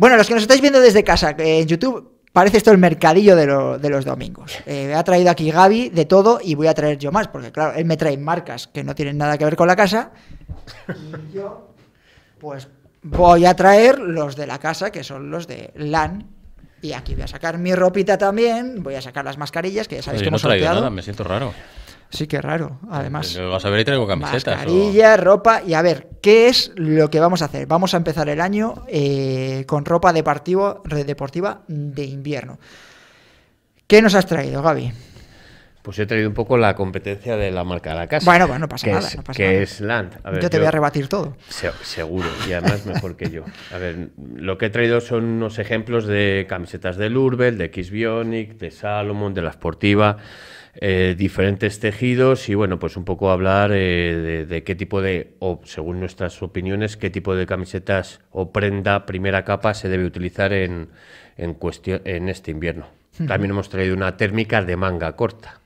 Bueno, los que nos estáis viendo desde casa, eh, en YouTube, parece esto el mercadillo de, los domingos. Eh, ha traído aquí Gaby de todo y voy a traer yo más, porque claro, él me trae marcas que no tienen nada que ver con la casa. Y yo, pues voy a traer los de la casa, que son los de LAN. Y aquí voy a sacar mi ropita también, voy a sacar las mascarillas, que ya sabéis que hemos no Nada, me siento raro. Sí, qué raro, además. vas a ver y traigo camisetas. Mascarilla, ropa. Y a ver, ¿qué es lo que vamos a hacer? Vamos a empezar el año eh, con ropa deportivo, red deportiva de invierno. ¿Qué nos has traído, Gaby? Pues he traído un poco la competencia de la marca de la casa. Bueno, bueno, no pasa nada. que es Land. yo te voy a rebatir todo. seguro, y además mejor que yo. A ver, lo que he traído son unos ejemplos de camisetas del Urbel, de Kiss Bionic, de Salomon, de la Sportiva. Eh, diferentes tejidos y bueno, pues un poco hablar eh, de, qué tipo de, o según nuestras opiniones, qué tipo de camisetas o prenda primera capa se debe utilizar en, en, cuestión, en este invierno. También hemos traído una térmica de manga corta.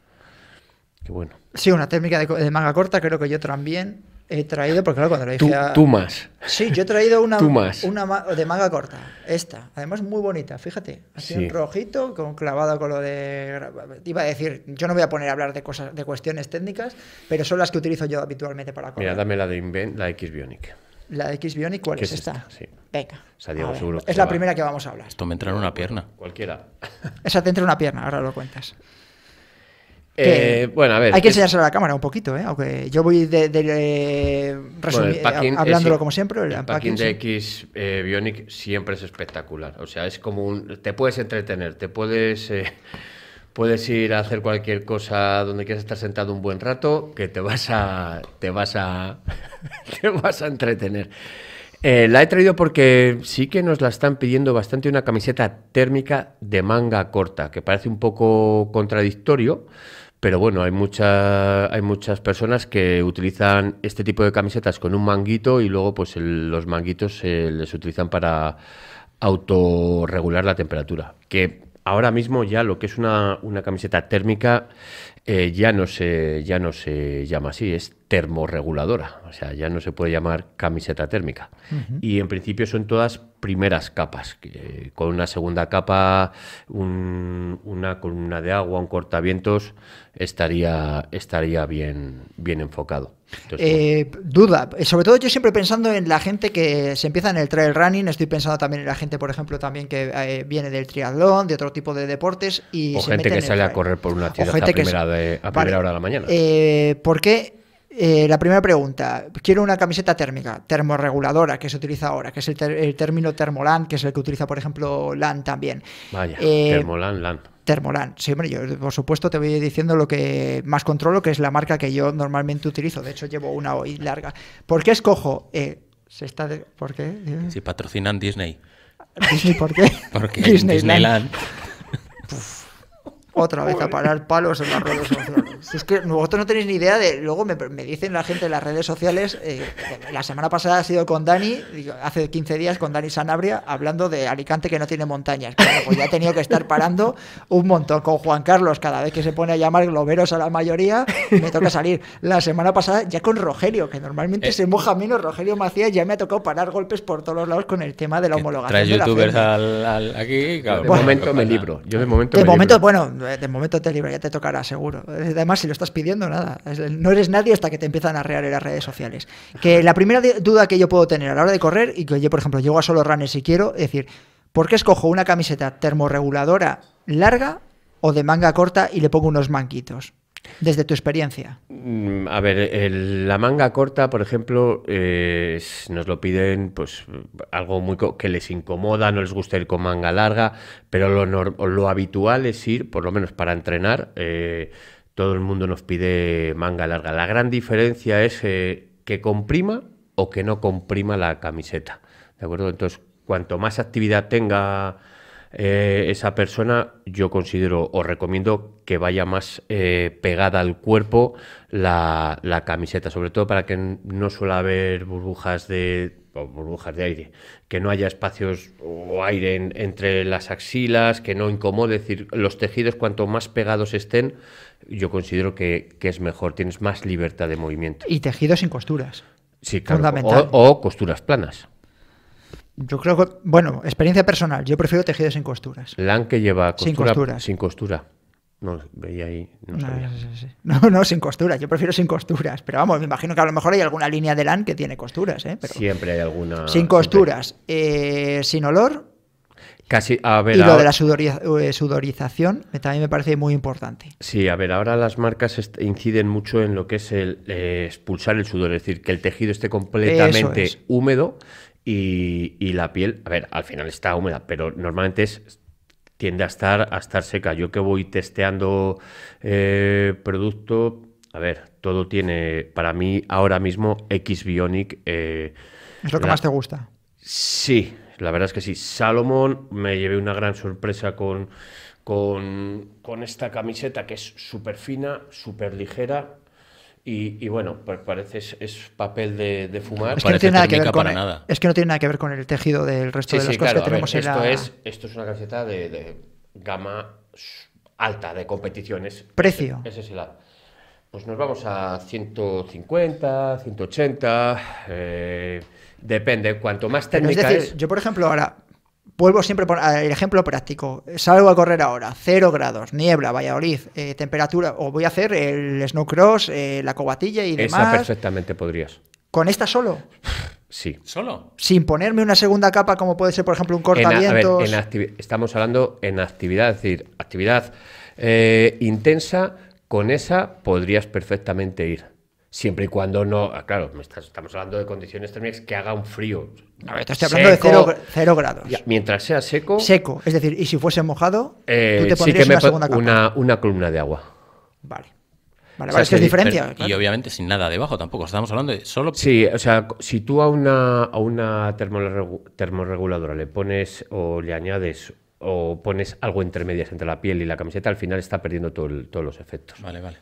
qué bueno. Sí, una térmica de manga corta, creo que yo también. He traído, porque claro, cuando le dije. Tú, más. Sí, yo he traído una, una de manga corta, esta. Además, muy bonita, fíjate. Así rojito, con clavado con lo de. Iba a decir, yo no voy a poner a hablar de cosas, de cuestiones técnicas, pero son las que utilizo yo habitualmente para Mira, dame la de Invent, la X Bionic. ¿La de X Bionic cuál es, esta? Sí. Venga. es la primera que vamos a hablar. Esto me entra en una pierna. Cualquiera. Esa te entra en una pierna, ahora lo cuentas. Eh, bueno, a ver. Hay que enseñárselo a la cámara un poquito, ¿eh? Aunque yo voy de, como siempre. El, packing de X eh, Bionic siempre es espectacular. O sea, es como un. Te puedes entretener, te puedes. Eh, puedes ir a hacer cualquier cosa donde quieras estar sentado un buen rato, que te vas a. Te vas a. te vas a entretener. la he traído porque sí que nos la están pidiendo bastante una camiseta térmica de manga corta, que parece un poco contradictorio pero bueno, hay, hay muchas personas que utilizan este tipo de camisetas con un manguito y luego pues los manguitos se les utilizan para autorregular la temperatura. Que ahora mismo ya lo que es una, camiseta térmica eh, ya, no se, ya no se llama así, es termorreguladora. O sea, ya no se puede llamar camiseta térmica. Y en principio son todas primeras capas, con una segunda capa, una columna de agua, un cortavientos, estaría, estaría bien, bien enfocado. Eh, duda, eh, sobre todo yo siempre pensando en la gente que se empieza en el trail running, estoy pensando también en la gente, por ejemplo, también que eh, viene del triatlón, de otro tipo de deportes y... O gente que sale a correr por una ciudad a primera, hora de la mañana. ¿Por qué? Eh, la primera pregunta, quiero una camiseta térmica, termorreguladora, que se utiliza ahora, que es el, término termolan, que es el que utiliza, por ejemplo, LAN también. Vaya, eh, LAN. Termolan, sí, hombre, yo por supuesto te voy diciendo lo que más controlo, que es la marca que yo normalmente utilizo, de hecho llevo una hoy larga. ¿Por qué escojo? Eh, se está de... ¿Por qué? Si patrocinan Disney. ¿Disney por qué? Porque Disneyland. Disneyland otra vez a parar palos en las redes sociales. Si es que vosotros no tenéis ni idea de. Luego me, dicen la gente en las redes sociales. Eh, la semana pasada ha sido con Dani, hace 15 días con Dani Sanabria, hablando de Alicante que no tiene montañas. Claro, pues ya he tenido que estar parando un montón con Juan Carlos. Cada vez que se pone a llamar globeros a la mayoría, me toca salir. La semana pasada ya con Rogelio, que normalmente eh. se moja menos, Rogelio Macías ya me ha tocado parar golpes por todos los lados con el tema de la homologación. youtubers aquí, claro, De momento me libro. Yo de momento. De momento, bueno eh, de momento te libre, ya te tocará seguro. Además, si lo estás pidiendo, nada. No eres nadie hasta que te empiezan a rear en las redes sociales. Que la primera duda que yo puedo tener a la hora de correr, y que yo, por ejemplo, llego a solo runners si quiero, es decir, ¿por qué escojo una camiseta termorreguladora larga o de manga corta y le pongo unos manquitos? desde tu experiencia. Mm, a ver, la manga corta, por ejemplo, eh, nos lo piden, pues algo muy que les incomoda, no les gusta ir con manga larga, pero lo, lo habitual es ir, por lo menos para entrenar, eh, todo el mundo nos pide manga larga. La gran diferencia es eh, que comprima o que no comprima la camiseta, ¿de acuerdo? Entonces, cuanto más actividad tenga esa persona, yo considero o recomiendo que vaya más eh, pegada al cuerpo la, camiseta, sobre todo para que no suela haber burbujas de burbujas de aire, que no haya espacios o aire entre las axilas, que no incomode, es decir, los tejidos cuanto más pegados estén, yo considero que, es mejor, tienes más libertad de movimiento. Y tejidos sin costuras. Sí, claro. O, costuras planas. Yo creo que, bueno, experiencia personal, yo prefiero tejidos sin costuras. LAN que lleva sin, costura. sin costura. No, veía ahí, no, No, sin costuras. Yo prefiero sin costuras. Pero vamos, me imagino que a lo mejor hay alguna línea de LAN que tiene costuras. ¿eh? siempre hay alguna. Sin costuras, eh, sin olor. Casi, a y lo de la eh, sudorización eh, también me parece muy importante. Sí, a ver, ahora las marcas inciden mucho en lo que es el expulsar el sudor, es decir, que el tejido esté completamente húmedo y, y, la piel, a ver, al final está húmeda, pero normalmente es tiende a estar, a estar seca. Yo que voy testeando eh, producto, a ver, todo tiene para mí ahora mismo X Bionic. Eh, ¿Es lo que más te gusta? Sí, la verdad es que sí. Salomón, me llevé una gran sorpresa con, con, con esta camiseta que es súper fina, súper ligera, y, bueno, parece es, es papel de, fumar. Es que, no tiene nada que ver con, Es que no tiene nada que ver con el tejido del resto de las cosas que tenemos en esto es Esto es una camiseta de, gama alta de competiciones. Precio. Ese, es el Pues nos vamos a 150, 180. Eh, depende, cuanto más técnica Yo, por ejemplo, ahora Vuelvo siempre por eh, el ejemplo práctico. Salgo a correr ahora, 0 grados, niebla, Valladolid, eh, temperatura, o voy a hacer el snow cross, eh, la cobatilla y demás. Esa perfectamente podrías. ¿Con esta solo? Sí. ¿Solo? Sin ponerme una segunda capa como puede ser, por ejemplo, un cortavientos. estamos hablando en actividad, es decir, actividad intensa, con esa podrías perfectamente ir siempre y cuando no, ah, claro, estamos hablando de condiciones térmicas que haga un frío. A ver, estoy hablando de cero, grados. mientras sea seco. Seco, es decir, y si fuese mojado, tú te eh, pondrías una segunda Una, columna de agua. Vale. Vale, vale, es que es diferencia. Y obviamente sin nada debajo tampoco, estamos hablando de solo... Sí, o sea, si tú a una, a una termorreguladora le pones o le añades o pones algo intermedio entre la piel y la camiseta, al final está perdiendo todos los efectos. Vale, vale.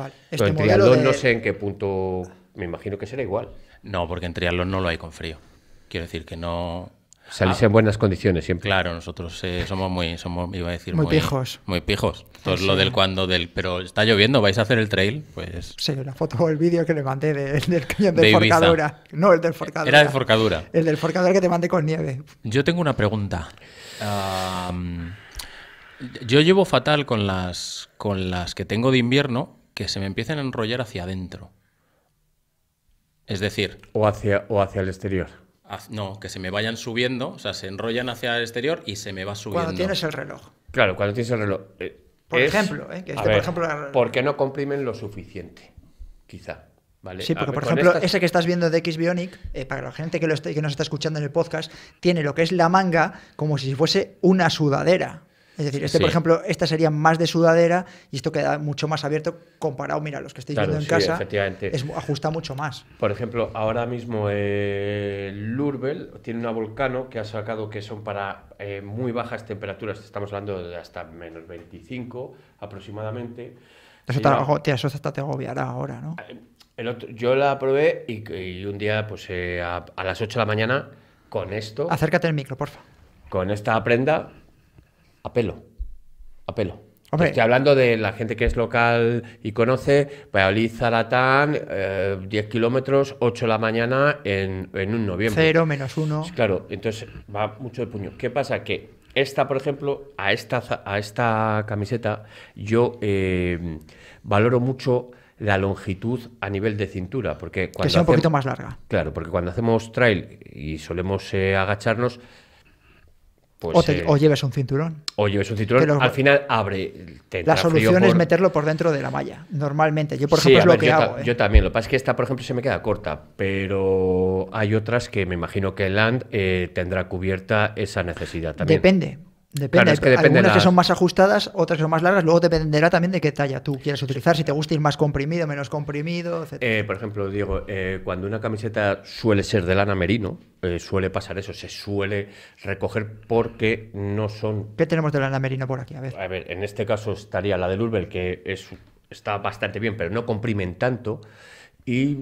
Vale. Este en no sé en qué punto, me imagino que será igual. No, porque en triatlón no lo hay con frío. Quiero decir que no... Salís en buenas condiciones siempre. Claro, nosotros eh, somos muy, somos, iba a decir, muy, pijos. Muy pijos. Entonces, lo del cuando del, pero está lloviendo, vais a hacer el trail, pues. Sí, la foto o el vídeo que le mandé del cañón de, Forcadura. No, el del Forcadura. Era de Forcadura. El del Forcadura que te mandé con nieve. Yo tengo una pregunta. yo llevo fatal con las, con las que tengo de invierno, que se me empiezan a enrollar hacia adentro. Es decir. O hacia, o hacia el exterior. no, que se me vayan subiendo, o sea, se enrollan hacia el exterior y se me va subiendo. Cuando tienes el reloj. Claro, cuando tienes el reloj. Eh, por, ejemplo, porque eh, este, por qué no comprimen lo suficiente? Quizá. Vale, sí, porque por ejemplo, ese que estás viendo de X Bionic, eh, para la gente que, lo que nos está escuchando en el podcast, tiene lo que es la manga como si fuese una sudadera. Es decir, este, por ejemplo, esta sería más de sudadera y esto queda mucho más abierto comparado, mira, los que estáis viendo en casa, efectivamente. ajusta mucho más. Por ejemplo, ahora mismo el eh, Lurbel tiene una volcano que ha sacado que son para eh, muy bajas temperaturas, estamos hablando de hasta menos 25 aproximadamente. Eso, te, ahora, ¿no? Eh, yo la probé y, un día, pues a, las 8 de la mañana, con esto. Acércate el micro, porfa. Con esta prenda apelo, apelo. Y hablando de la gente que es local y conoce, Valladolid, Zaratán, 10 eh, kilómetros, 8 de la mañana en, un noviembre. Cero, menos uno. Claro, entonces va mucho de puño. ¿Qué pasa? Que esta, por ejemplo, a esta, a esta camiseta yo eh, valoro mucho la longitud a nivel de cintura. Porque cuando que sea un poquito más larga. Claro, porque cuando hacemos trail y solemos eh, agacharnos pues, eh, o, lleves un cinturón. O lleves un cinturón. al final abre. la solución es meterlo por dentro de la malla, normalmente. Yo, por ejemplo, lo que hago. ¿eh? Yo también. Lo que pasa es que esta, por ejemplo, se me queda corta, pero hay otras que me imagino que Land eh, tendrá cubierta esa necesidad también. Depende, Depende, que algunas que son más ajustadas, otras que son más largas, luego dependerá también de qué talla tú quieras utilizar, si te gusta ir más comprimido, menos comprimido, etc. Eh, por ejemplo, Diego, eh, cuando una camiseta suele ser de lana merino, eh, suele pasar eso, se suele recoger porque no son... ¿Qué tenemos de lana merino por aquí? A ver. ver, en este caso estaría la de Lurbel, que es, está bastante bien, pero no comprimen tanto, y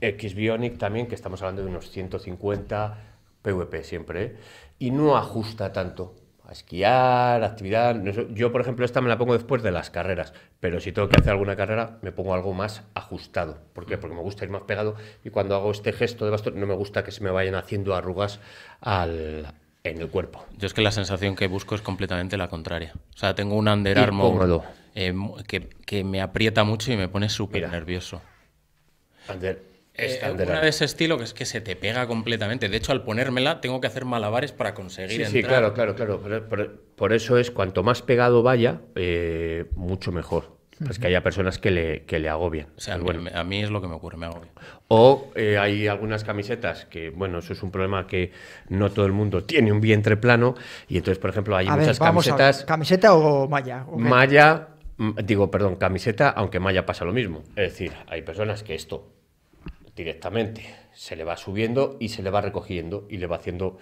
X Bionic también, que estamos hablando de unos 150... PVP siempre, ¿eh? y no ajusta tanto a esquiar, actividad. Yo, por ejemplo, esta me la pongo después de las carreras, pero si tengo que hacer alguna carrera, me pongo algo más ajustado. ¿Por qué? Porque me gusta ir más pegado y cuando hago este gesto de bastón, no me gusta que se me vayan haciendo arrugas en el cuerpo. Yo es que la sensación que busco es completamente la contraria. O sea, tengo un underarm eh, que, me aprieta mucho y me pone súper nervioso. Eh, es una de ese estilo que es que se te pega completamente. De hecho, al ponérmela tengo que hacer malabares para conseguir entrar. Sí, claro, claro, claro. Por, eso es cuanto más pegado vaya, eh, mucho mejor. Es que haya personas que le, que le agobian. O sea, pues a mí es lo que me ocurre, me agobia. O eh, hay algunas camisetas que, bueno, eso es un problema que no todo el mundo tiene un vientre plano. Y entonces, por ejemplo, hay muchas camisetas. ¿Camiseta o malla? malla, mm, digo, perdón, camiseta, aunque malla pasa lo mismo. Es decir, hay personas que esto directamente. Se le va subiendo y se le va recogiendo y le va haciendo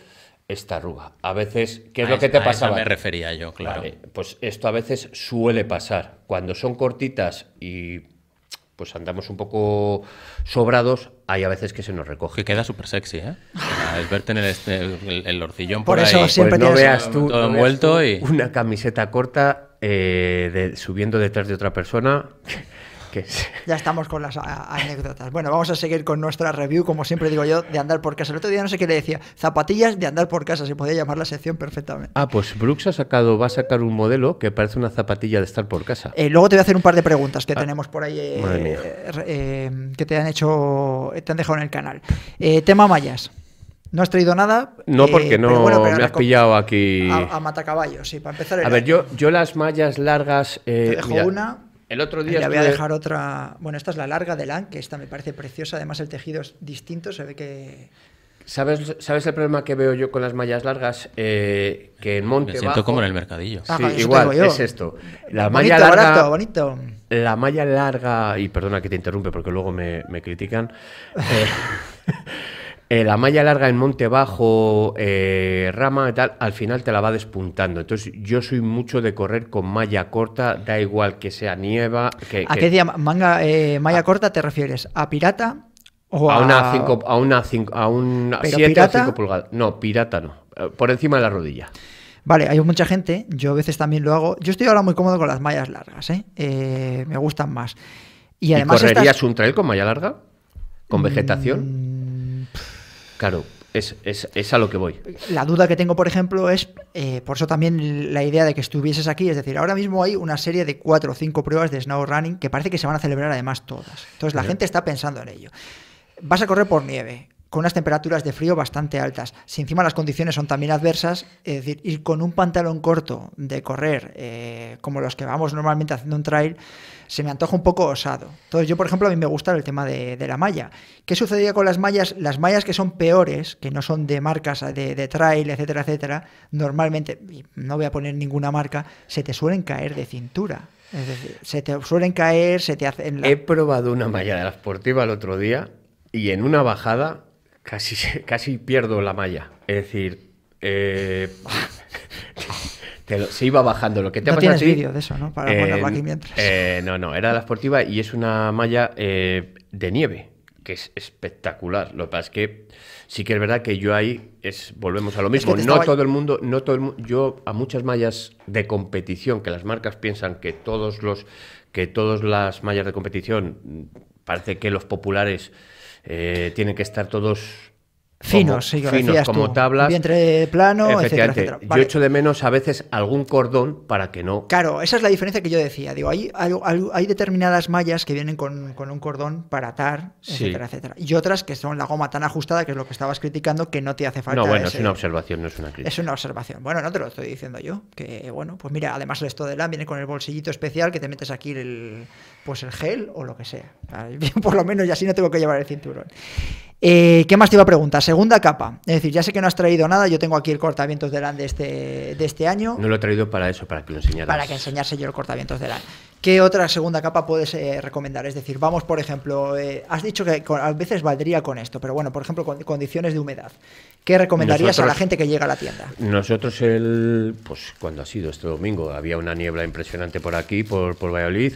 esta arruga. A veces, ¿qué es lo que te pasa? me refería yo, claro. pues esto a veces suele pasar. Cuando son cortitas y pues andamos un poco sobrados, hay a veces que se nos recoge. Que queda súper sexy, ¿eh? es verte en el, este, el, por, eso ahí. Siempre pues veas tú, todo y... una camiseta corta eh, de, subiendo detrás de otra persona Ya estamos con las anécdotas. Bueno, vamos a seguir con nuestra review, como siempre digo yo, de andar por casa. El otro día no sé qué le decía, zapatillas de andar por casa, se podía llamar la sección perfectamente. Ah, pues Brooks ha sacado, va a sacar un modelo que parece una zapatilla de estar por casa. Eh, luego te voy a hacer un par de preguntas que ah. tenemos por ahí, eh, eh, que te han hecho, te han dejado en el canal. tema mallas. No has traído nada. No, porque no me has pillado aquí. A, matacaballos, sí, para empezar. a ver, yo, yo las mallas largas. Te dejo una. El otro día. Le voy a dejar otra. Bueno, esta es la larga de LAN, que esta me parece preciosa. Además, el tejido es distinto, se ve que. ¿Sabes, ¿Sabes el problema que veo yo con las mallas largas? Eh, que en Monte. Me siento como en el mercadillo. Ah, sí, igual, es esto. La malla larga. Barato, bonito. La malla larga. Y perdona que te interrumpe porque luego me, critican. Eh, Eh, la malla larga en monte bajo, eh, rama y tal, al final te la va despuntando. Entonces yo soy mucho de correr con malla corta, da igual que sea nieva. Que, ¿A qué día manga, eh, malla ah. corta te refieres? ¿A pirata? O a, una 5 a una a 7 pulgadas. No, pirata no. Por encima de la rodilla. Vale, hay mucha gente, yo a veces también lo hago. Yo estoy ahora muy cómodo con las mallas largas, ¿eh? me gustan más. ¿Y, además correrías un trail con malla larga? ¿Con vegetación? Claro, es, es, a lo que voy. La duda que tengo, por ejemplo, es, eh, por eso también la idea de que estuvieses aquí, es decir, ahora mismo hay una serie de cuatro o cinco pruebas de snow running que parece que se van a celebrar además todas. Entonces la gente está pensando en ello. Vas a correr por nieve con unas temperaturas de frío bastante altas. Si encima las condiciones son también adversas, es decir, ir con un pantalón corto de correr, eh, como los que vamos normalmente haciendo un trail, se me antoja un poco osado. Entonces yo, por ejemplo, a mí me gusta el tema de, la malla. ¿Qué sucedía con las mallas? Las mallas que son peores, que no son de marcas de, trail, etcétera, etcétera, normalmente, y no voy a poner ninguna marca, se te suelen caer de cintura. Es decir, se te suelen caer, se te hacen... He probado una malla de la esportiva el otro día y en una bajada casi, casi pierdo la malla. Es decir, eh, se iba bajando. Lo que te no ha de ¿no? Para eh, aquí mientras. Eh, no, no, era la esportiva y es una malla de nieve, que es espectacular. Lo que pasa es que sí que es verdad que yo ahí es, volvemos a lo mismo. no todo el mundo, no todo yo a muchas mallas de competición que las marcas piensan que todos los que todas las mallas de competición mm, parece que los populares eh, tienen que estar todos Finos, como tablas. entre plano, etcétera, Yo echo de menos a veces algún cordón para que no. Claro, esa es la diferencia que yo decía. Digo, hay, hay, determinadas mallas que vienen con, un cordón para atar, etcétera, etcétera. Y otras que son la goma tan ajustada, que es lo que estabas criticando, que no te hace falta. No, bueno, es una observación, no es una crítica. Es una observación. Bueno, no te lo estoy diciendo yo. Que bueno, pues mira, además el esto de la viene con el bolsillito especial que te metes aquí el, pues el gel o lo que sea. Por lo menos ya así no tengo que llevar el cinturón. Eh, ¿Qué más te iba a preguntar? Segunda capa. Es decir, ya sé que no has traído nada. Yo tengo aquí el cortavientos de LAN de este, de este año. No lo he traído para eso, para que lo enseñaras. Para que enseñase yo el cortavientos de LAN. ¿Qué otra segunda capa puedes eh, recomendar? Es decir, vamos, por ejemplo, eh, has dicho que a veces valdría con esto, pero bueno, por ejemplo, con condiciones de humedad. ¿Qué recomendarías a la gente que llega a la tienda? Nosotros, el, pues, cuando ha sido este domingo, había una niebla impresionante por aquí, por, por Valladolid,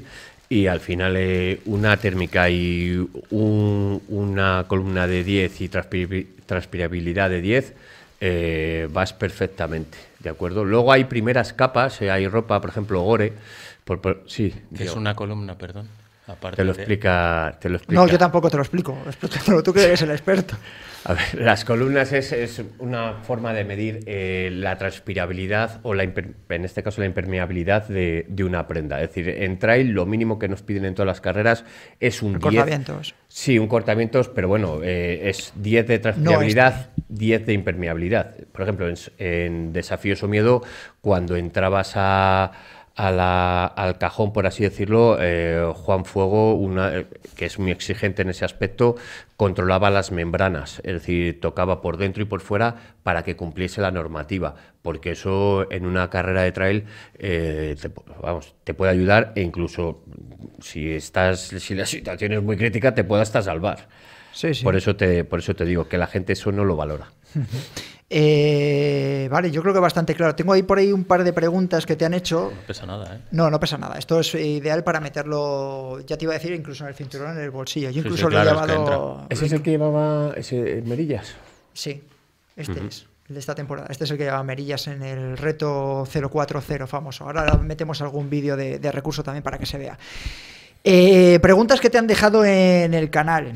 y al final eh, una térmica y una columna de 10 y transpirabilidad de 10 eh, vas perfectamente, ¿de acuerdo? Luego hay primeras capas, eh, hay ropa, por ejemplo, gore. sí, es una columna, perdón te, lo explica, No, yo tampoco te lo explico. tú que eres el experto. A ver, las columnas es, una forma de medir eh, la transpirabilidad o, la en este caso, la impermeabilidad de, una prenda. Es decir, en trail lo mínimo que nos piden en todas las carreras es un 10. Cortavientos. Sí, un cortavientos, pero bueno, eh, es 10 de transpirabilidad, 10 de impermeabilidad. Por ejemplo, en Desafíos o Miedo, cuando entrabas a la, al cajón, por así decirlo, eh, Juan Fuego, una, eh, que es muy exigente en ese aspecto, controlaba las membranas, es decir, tocaba por dentro y por fuera para que cumpliese la normativa, porque eso en una carrera de trail eh, te, vamos, te puede ayudar e incluso si, estás, si la situación es muy crítica te puede hasta salvar. Por, eso te, por eso te digo que la gente eso no lo valora. Eh, vale, yo creo que bastante claro. Tengo ahí por ahí un par de preguntas que te han hecho. No pesa nada, ¿eh? No, no pesa nada. Esto es ideal para meterlo, ya te iba a decir, incluso en el cinturón, en el bolsillo. Yo incluso lo he llamado. ¿Ese es el que llevaba Merillas? Sí, este es. de esta temporada. Este es el que llevaba Merillas en el reto 040 famoso. Ahora metemos algún vídeo de, recurso también para que se vea. Eh, preguntas que te han dejado en el canal.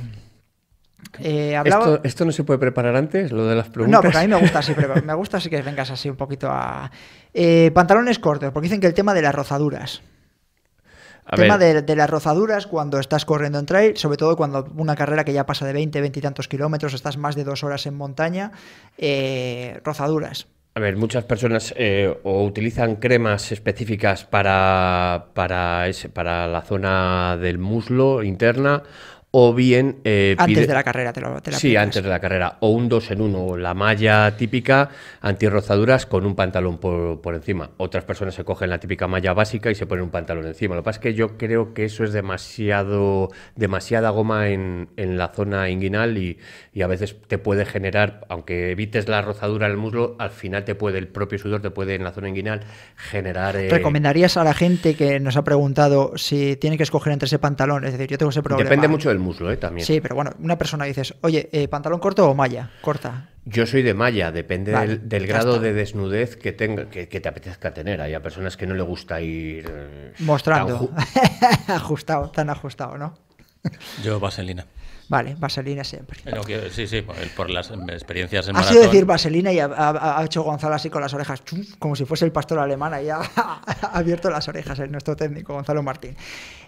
Eh, esto, no se puede preparar antes, lo de las preguntas? No, porque a mí me gusta así, me gusta así que vengas así un poquito a... Eh, pantalones cortos, porque dicen que el tema de las rozaduras. El tema de, las rozaduras cuando estás corriendo en trail, sobre todo cuando una carrera que ya pasa de 20, 20 y tantos kilómetros, estás más de dos horas en montaña, eh, rozaduras. A ver, muchas personas o utilizan cremas específicas para, ese, para la zona del muslo interna o bien... Eh, antes de la carrera te, Sí, antes de la carrera. O un dos en uno, la malla típica antirrozaduras con un pantalón por, encima. Otras personas se cogen la típica malla básica y se ponen un pantalón encima. Lo que pasa es que yo creo que eso es demasiado, demasiada goma en, en la zona inguinal y, a veces te puede generar, aunque evites la rozadura en el muslo, al final te puede, el propio sudor te puede en la zona inguinal generar... Eh, ¿Recomendarías a la gente que nos ha preguntado si tiene que escoger entre ese pantalón? Es decir, yo tengo ese problema. Depende mucho del el muslo, ¿eh? También. Sí, pero bueno, una persona dices, oye, eh, ¿pantalón corto o malla? Corta. Yo soy de malla, depende del, grado de desnudez que, tenga, que, te apetezca tener. Hay personas que no le gusta ir. Eh, Mostrando. ajustado, tan ajustado, ¿no? Yo, vaselina. Vale, vaselina siempre. sí, sí, por las em, experiencias en Ha sido decir vaselina y ha, hecho Gonzalo así con las orejas, como si fuese el pastor alemán y ha, abierto las orejas el nuestro técnico Gonzalo Martín.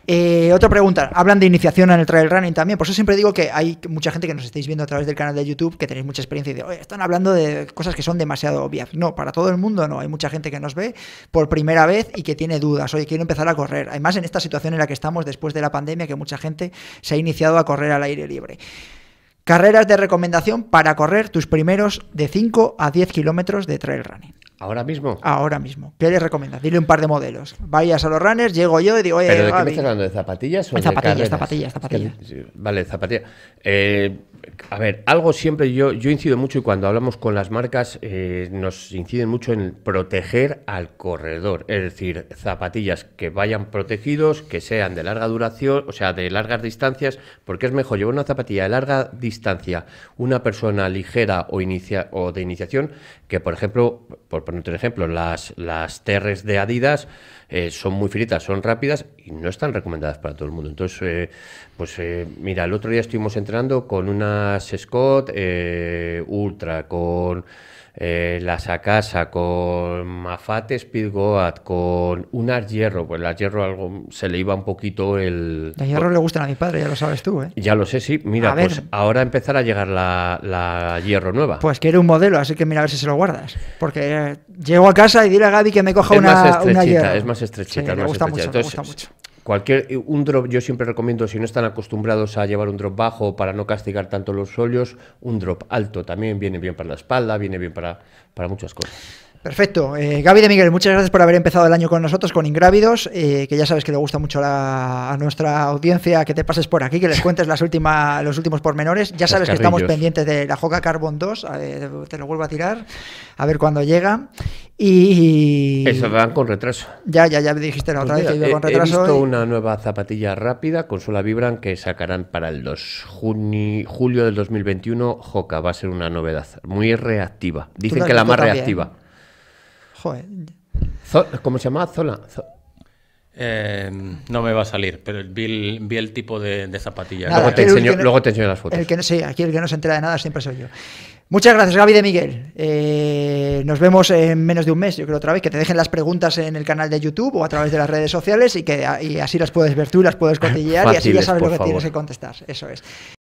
Eh, otra pregunta, hablan de iniciación en el trail running también. Por eso siempre digo que hay mucha gente que nos estáis viendo a través del canal de YouTube que tenéis mucha experiencia y dicen, están hablando de cosas que son demasiado obvias. No, para todo el mundo no. Hay mucha gente que nos ve por primera vez y que tiene dudas. Oye, quiero empezar a correr. Además, en esta situación en la que estamos después de la pandemia, que mucha gente se ha iniciado a correr al aire libre. Carreras de recomendación para correr tus primeros de 5 a 10 kilómetros de trail running. ¿Ahora mismo? Ahora mismo. ¿Qué les recomienda? Dile un par de modelos. Vayas a los runners, llego yo y digo, oye, ¿Pero de qué me estás hablando? ¿De zapatillas o de zapatillas, zapatillas, zapatillas. Vale, zapatillas. Eh, a ver, algo siempre yo, yo incido mucho y cuando hablamos con las marcas eh, nos inciden mucho en proteger al corredor. Es decir, zapatillas que vayan protegidos, que sean de larga duración, o sea, de largas distancias, porque es mejor llevar una zapatilla de larga distancia una persona ligera o, inicia, o de iniciación que, por ejemplo, por por otro ejemplo, las, las TRs de Adidas eh, son muy finitas, son rápidas y no están recomendadas para todo el mundo. Entonces, eh, pues eh, mira, el otro día estuvimos entrenando con unas Scott Ultra, con eh, la Sacasa, con Mafate Speedgoat, con un Hierro, pues el Hierro algo, se le iba un poquito el... Hierro le gustan a mi padre, ya lo sabes tú, ¿eh? Ya lo sé, sí. Mira, pues ahora empezar a llegar la, Hierro nueva. Pues que era un modelo, así que mira a ver si se lo guardas. Porque eh, llego a casa y dile a Gaby que me coja una, Es más estrechita, sí, es Mucho, gusta mucho. Cualquier, eh, un drop yo siempre recomiendo, si no están acostumbrados a llevar un drop bajo para no castigar tanto los solios, un drop alto también viene bien para la espalda, viene bien para, para muchas cosas. Perfecto. Eh, Gaby de Miguel, muchas gracias por haber empezado el año con nosotros, con Ingrávidos, eh, que ya sabes que le gusta mucho a nuestra audiencia que te pases por aquí, que les cuentes las últimas los últimos pormenores. Ya sabes que estamos pendientes de la Joca Carbon 2, te lo vuelvo a tirar, a ver cuándo llega. Y... Eso van con retraso. Ya, ya, ya me dijiste la otra pues vez que iba con retraso. He visto una nueva zapatilla rápida con suela Vibran que sacarán para el 2 junio, julio del 2021. Joca va a ser una novedad, muy reactiva. Dicen que la más reactiva. Joder. ¿Cómo se llama? Zola. Em, no me va a salir, pero vi el, tipo de, de zapatillas. luego, te enseño, las fotos. que no, sí, aquí el que no se entera de nada siempre soy yo. Muchas gracias, Gaby de Miguel. Eh, nos vemos en menos de un mes, yo creo otra vez, que te dejen las preguntas en el canal de YouTube o a través de las redes sociales y que así las puedes ver tú, las puedes cotillear y así ya sabes lo que tienes que contestar. Eso es.